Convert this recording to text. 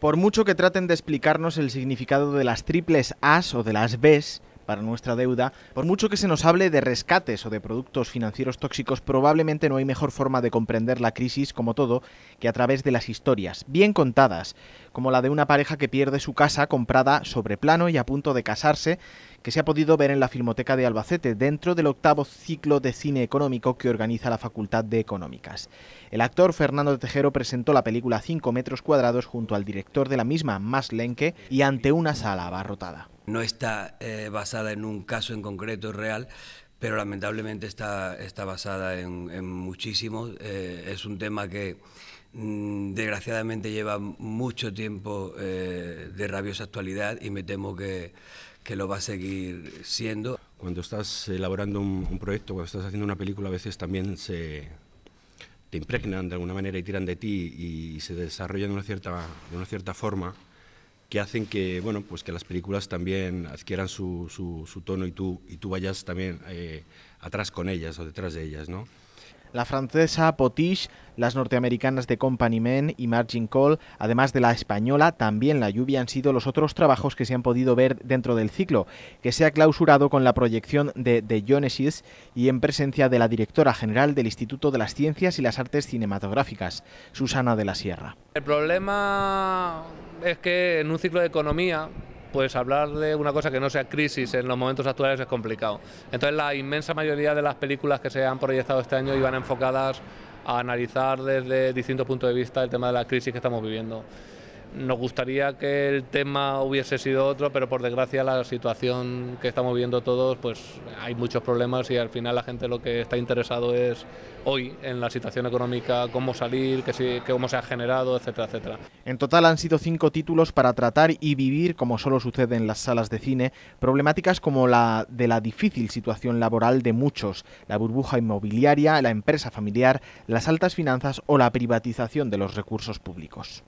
Por mucho que traten de explicarnos el significado de las triples As o de las Bs, para nuestra deuda, por mucho que se nos hable de rescates o de productos financieros tóxicos, probablemente no hay mejor forma de comprender la crisis, como todo, que a través de las historias, bien contadas, como la de una pareja que pierde su casa comprada sobre plano y a punto de casarse, que se ha podido ver en la Filmoteca de Albacete, dentro del octavo ciclo de cine económico que organiza la Facultad de Económicas. El actor Fernando Tejero presentó la película 5 metros cuadrados junto al director de la misma, Maslenke, y ante una sala abarrotada no está eh, basada en un caso en concreto real, pero lamentablemente está, está basada en, muchísimos. Eh, es un tema que mm, desgraciadamente lleva mucho tiempo eh, de rabiosa actualidad y me temo que, lo va a seguir siendo. Cuando estás elaborando un, proyecto, cuando estás haciendo una película, a veces también se, te impregnan de alguna manera y tiran de ti y, se desarrollan una cierta, de una cierta forma que hacen que, bueno, pues que las películas también adquieran su, su, tono y tú, y tú vayas también eh, atrás con ellas o detrás de ellas, ¿no? La francesa Potiche, las norteamericanas de Company Men y Margin Call, además de la española, también La lluvia han sido los otros trabajos que se han podido ver dentro del ciclo, que se ha clausurado con la proyección de The Genesis y en presencia de la directora general del Instituto de las Ciencias y las Artes Cinematográficas, Susana de la Sierra. El problema es que en un ciclo de economía, pues hablar de una cosa que no sea crisis en los momentos actuales es complicado. Entonces la inmensa mayoría de las películas que se han proyectado este año iban enfocadas a analizar desde distintos puntos de vista el tema de la crisis que estamos viviendo. Nos gustaría que el tema hubiese sido otro, pero por desgracia la situación que estamos viendo todos, pues hay muchos problemas y al final la gente lo que está interesado es hoy en la situación económica, cómo salir, cómo se ha generado, etcétera, etcétera. En total han sido cinco títulos para tratar y vivir, como solo sucede en las salas de cine, problemáticas como la de la difícil situación laboral de muchos, la burbuja inmobiliaria, la empresa familiar, las altas finanzas o la privatización de los recursos públicos.